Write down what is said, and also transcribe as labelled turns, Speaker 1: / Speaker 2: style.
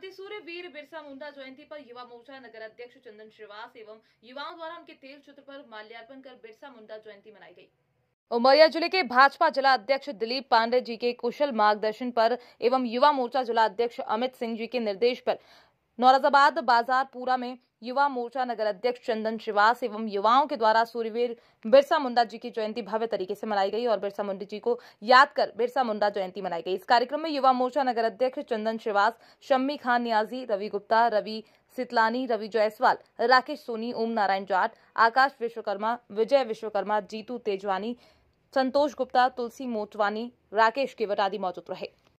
Speaker 1: सूर्य वीर बिरसा मुंडा जयंती पर युवा मोर्चा नगर अध्यक्ष चंदन श्रीवास एवं युवाओं द्वारा उनके तेल चित्र पर माल्यार्पण कर बिरसा मुंडा जयंती मनाई गई उमरिया जिले के भाजपा जिला अध्यक्ष दिलीप पांडे जी के कुशल मार्गदर्शन पर एवं युवा मोर्चा जिला अध्यक्ष अमित सिंह जी के निर्देश पर नौरजाबाद बाजारपुरा में युवा मोर्चा नगर अध्यक्ष चंदन श्रीवास एवं युवाओं के द्वारा सूर्यवीर बिरसा मुंडा जी की जयंती भव्य तरीके से मनाई गई और बिरसा मुंडा जी को याद कर बिरसा मुंडा जयंती मनाई गई इस कार्यक्रम में युवा मोर्चा नगर अध्यक्ष चंदन श्रीवास शम्मी खान न्याजी रवि गुप्ता रवि सितलानी रवि जायसवाल राकेश सोनी ओम नारायण जाट आकाश विश्वकर्मा विजय विश्वकर्मा जीतू तेजवानी संतोष गुप्ता तुलसी मोटवानी राकेश केवट आदि मौजूद रहे